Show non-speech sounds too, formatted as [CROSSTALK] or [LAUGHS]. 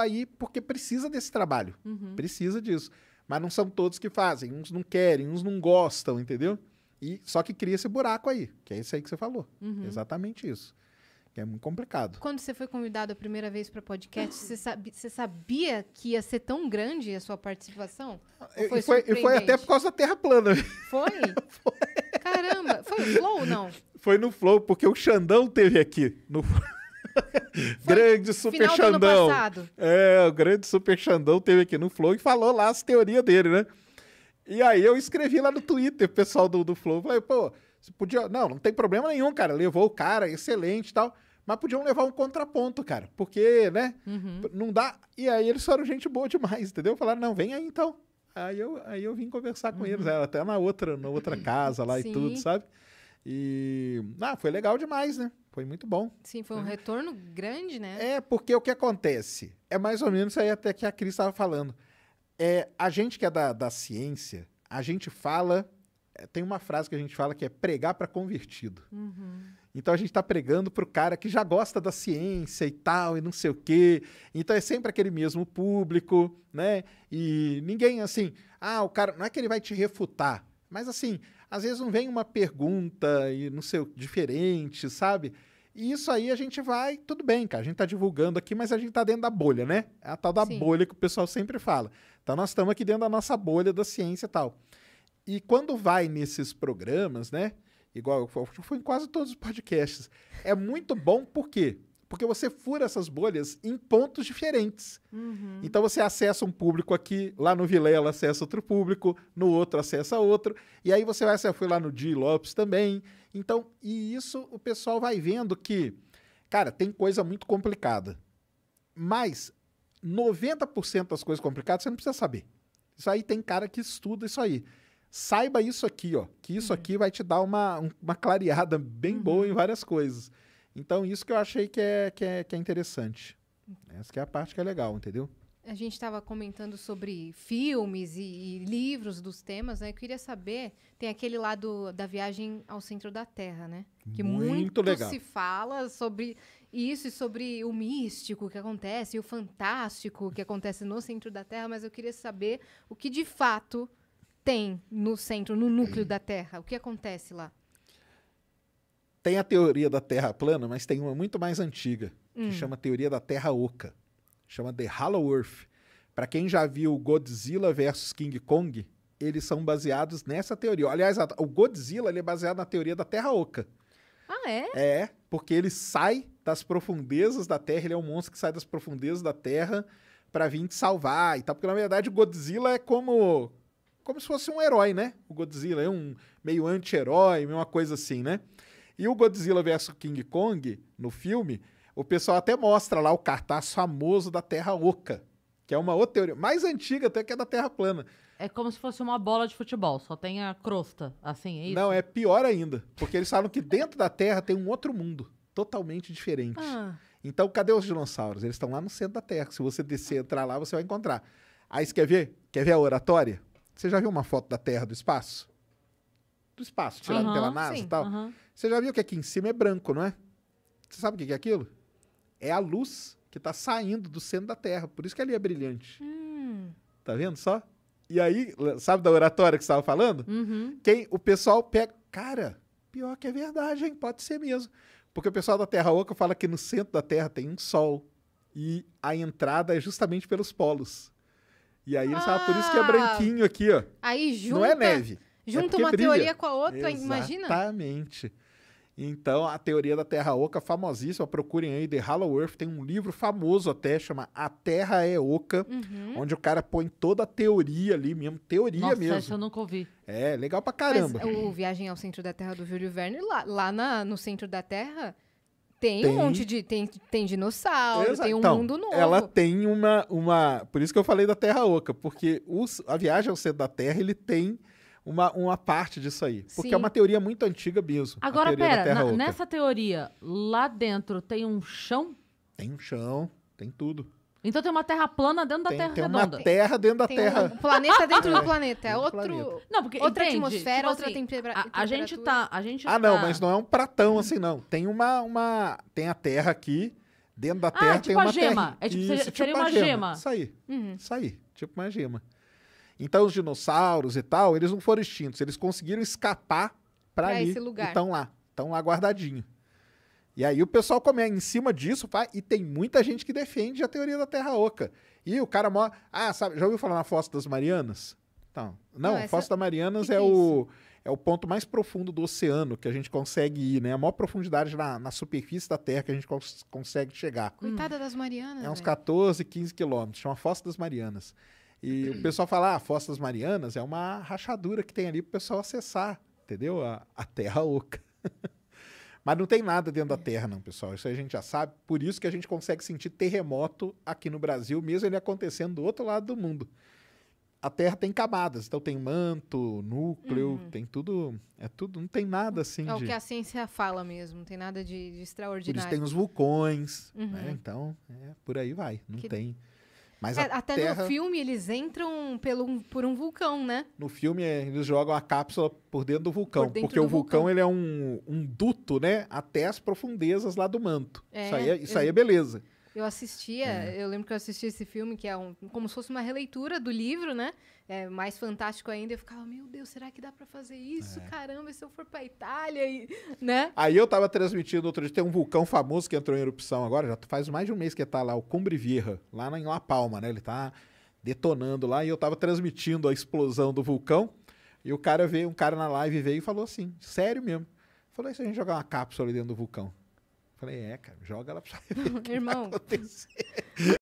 aí porque precisa desse trabalho. Uhum. Precisa disso. Mas não são todos que fazem. Uns não querem, uns não gostam, entendeu? E só que cria esse buraco aí, que é isso aí que você falou. Uhum. Exatamente isso. Que é muito complicado. Quando você foi convidado a primeira vez para podcast, você, sabe, você, sabia que ia ser tão grande a sua participação? Eu, foi, foi, até por causa da Terra plana. [LAUGHS] Foi? foi. Caramba, foi no Flow ou não? Foi no Flow, porque o Xandão teve aqui. No... [LAUGHS] grande Super Final Xandão. É, o grande Super Xandão teve aqui no Flow e falou lá as teorias dele, né? E aí eu escrevi lá no Twitter, pessoal do, do Flow, falei, pô, você podia. Não, não tem problema nenhum, cara. Levou o cara, excelente e tal. Mas podiam levar um contraponto, cara. Porque, né? Uhum. Não dá. E aí eles foram gente boa demais, entendeu? Falaram, não, vem aí então. Aí eu, aí eu vim conversar com uhum. eles, é, até na outra, na outra casa lá Sim. e tudo, sabe? E. Ah, foi legal demais, né? Foi muito bom. Sim, foi um né? retorno grande, né? É, porque o que acontece? É mais ou menos aí até que a Cris estava falando. É, a gente que é da, da ciência, a gente fala. É, tem uma frase que a gente fala que é pregar para convertido. Uhum. Então a gente está pregando para o cara que já gosta da ciência e tal, e não sei o quê. Então é sempre aquele mesmo público, né? E ninguém assim. Ah, o cara. Não é que ele vai te refutar, mas assim às vezes não vem uma pergunta e não sei diferente, sabe? E isso aí a gente vai, tudo bem, cara, a gente tá divulgando aqui, mas a gente tá dentro da bolha, né? É a tal da Sim. bolha que o pessoal sempre fala. Então nós estamos aqui dentro da nossa bolha da ciência e tal. E quando vai nesses programas, né? Igual eu fui em quase todos os podcasts, é muito bom porque porque você fura essas bolhas em pontos diferentes. Uhum. Então você acessa um público aqui, lá no Vilela acessa outro público, no outro acessa outro. E aí você vai, você foi lá no Di Lopes também. Então, e isso o pessoal vai vendo que, cara, tem coisa muito complicada. Mas 90% das coisas complicadas você não precisa saber. Isso aí tem cara que estuda isso aí saiba isso aqui, ó, que isso uhum. aqui vai te dar uma, uma clareada bem uhum. boa em uhum. várias coisas. Então, isso que eu achei que é, que é, que é interessante. Essa né? que é a parte que é legal, entendeu? A gente estava comentando sobre filmes e, e, livros dos temas, né? Eu queria saber, tem aquele lado da viagem ao centro da Terra, né? Que muito, muito legal. se fala sobre isso e sobre o místico que acontece, e o fantástico que acontece no centro da Terra, mas eu queria saber o que de fato tem no centro, no núcleo da Terra, o que acontece lá. Tem a teoria da Terra plana, mas tem uma muito mais antiga, hum. que chama teoria da Terra oca. Chama The Hollow Earth. Para quem já viu Godzilla versus King Kong, eles são baseados nessa teoria. Aliás, a, o Godzilla é baseado na teoria da Terra oca. Ah, é? É, porque ele sai das profundezas da Terra, ele é um monstro que sai das profundezas da Terra para vir te salvar e tal. Porque, na verdade, o Godzilla é como como se fosse um herói, né? O Godzilla é um meio anti-herói, uma coisa assim, né? E o Godzilla vs King Kong, no filme, o pessoal até mostra lá o cartaz famoso da Terra Oca, que é uma outra teoria, mais antiga até que é da Terra Plana. É como se fosse uma bola de futebol, só tem a crosta, assim, é isso? Não, é pior ainda, porque eles falam que dentro da Terra tem um outro mundo, totalmente diferente. Ah. Então, cadê os dinossauros? Eles estão lá no centro da Terra, se você descer, entrar lá, você vai encontrar. Aí você quer ver? Quer ver a oratória? Você já viu uma foto da Terra do espaço? espaço, tirado uhum, pela NASA sim, e tal. Uhum. Você já viu que aqui em cima é branco, não é? Você sabe o que é aquilo? É a luz que está saindo do centro da Terra. Por isso que ali é brilhante. Hum. Tá vendo só? E aí, sabe da oratória que você estava falando? Uhum. Quem, o pessoal pega. Cara, pior que é verdade, hein? Pode ser mesmo. Porque o pessoal da Terra Oca fala que no centro da Terra tem um sol. E a entrada é justamente pelos polos. E aí eles ah, por isso que é ah! branquinho aqui, ó. Aí junta. Não é neve. É Junta é uma brilha. teoria com a outra, Exatamente. imagina? Exatamente. Então, a teoria da Terra Oca, famosíssima, procurem aí, The Hollow Earth, tem um livro famoso até, chama A Terra é Oca, uhum. onde o cara põe toda a teoria ali mesmo, teoria Nossa, mesmo. Nossa, eu nunca ouvi. É, legal pra caramba. Mas o Viagem ao Centro da Terra do Júlio Verne, lá, lá na, no Centro da Terra, tem, tem, um monte de. Tem, tem dinossauro, Exato. tem um então, mundo novo. Ela tem uma, uma. Por isso que eu falei da Terra Oca, porque os, a viagem ao centro da Terra ele tem uma, uma parte disso aí. Porque é Sim. é uma teoria muito antiga mesmo. Agora, pera, terra na, nessa teoria, lá dentro tem um chão? Tem um chão, tem tudo. Então tem uma terra plana dentro tem, da terra tem redonda. Tem uma terra dentro da tem terra. Um planeta dentro [LAUGHS] do é, planeta. É outro. Planeta. Não, porque outra entende, atmosfera, tipo outra assim, tempera a, temperatura. A gente tá, a gente Ah, não, tá mas não é um pratão assim não. Tem uma uma tem a terra aqui, dentro da ah, terra ah, tipo tem uma gema. Terra. É tipo, Isso, seria, tipo uma gema. gema. Isso aí. Uhum. Isso aí. Tipo uma gema. Então os dinossauros e tal, eles não foram extintos, eles conseguiram escapar para é Esse lugar. Estão lá, estão lá guardadinho. E aí o pessoal come em cima disso, pá, e tem muita gente que defende a teoria da Terra Oca. E o cara mora. Ah, sabe, já ouviu falar na Fossa das Marianas? Então, não, não Fossa das Marianas que é, que é o é o ponto mais profundo do oceano que a gente consegue ir, né? A maior profundidade na, na superfície da Terra que a gente cons consegue chegar. Coitada hum. das Marianas. É uns 14, 15 quilômetros. Chama Fossa das Marianas. E o hum. pessoal fala, ah, Fossas Marianas é uma rachadura que tem ali para o pessoal acessar, entendeu? A, a terra oca. [LAUGHS] Mas não tem nada dentro da terra, não, pessoal. Isso a gente já sabe. Por isso que a gente consegue sentir terremoto aqui no Brasil, mesmo ele acontecendo do outro lado do mundo. A terra tem camadas, então tem manto, núcleo, uhum. tem tudo. É tudo, não tem nada é assim. É o de... que a ciência fala mesmo, não tem nada de, de extraordinário. Por isso tem os vulcões, né? uhum. né? Então, é, por aí vai. Não que... tem. Mas é, até terra... no filme eles entram pelo, por um vulcão, né? No filme é, eles jogam a cápsula por dentro do vulcão, por dentro porque do o vulcão, vulcão, ele é um, um duto, né? Até as profundezas lá do manto. É, isso, aí é, isso aí é beleza. Eu assistia, é. eu lembro que eu assisti esse filme, que é um, como se fosse uma releitura do livro, né? É, mais fantástico ainda. Eu ficava, meu Deus, será que dá para fazer isso? É. Caramba, se eu for pra Itália e... Né? Aí eu tava transmitindo outro dia, tem um vulcão famoso que entrou em erupção agora, já faz mais de um mês que tá lá, o Cumbre Vieja, lá em La Palma, né? Ele tá detonando lá e eu tava transmitindo a explosão do vulcão. E o cara veio, um cara na live veio e falou assim, sério mesmo. Falou, e se a gente jogar uma cápsula ali dentro do vulcão? Falei, é, cara, joga ela pra [LAUGHS] ver Irmão.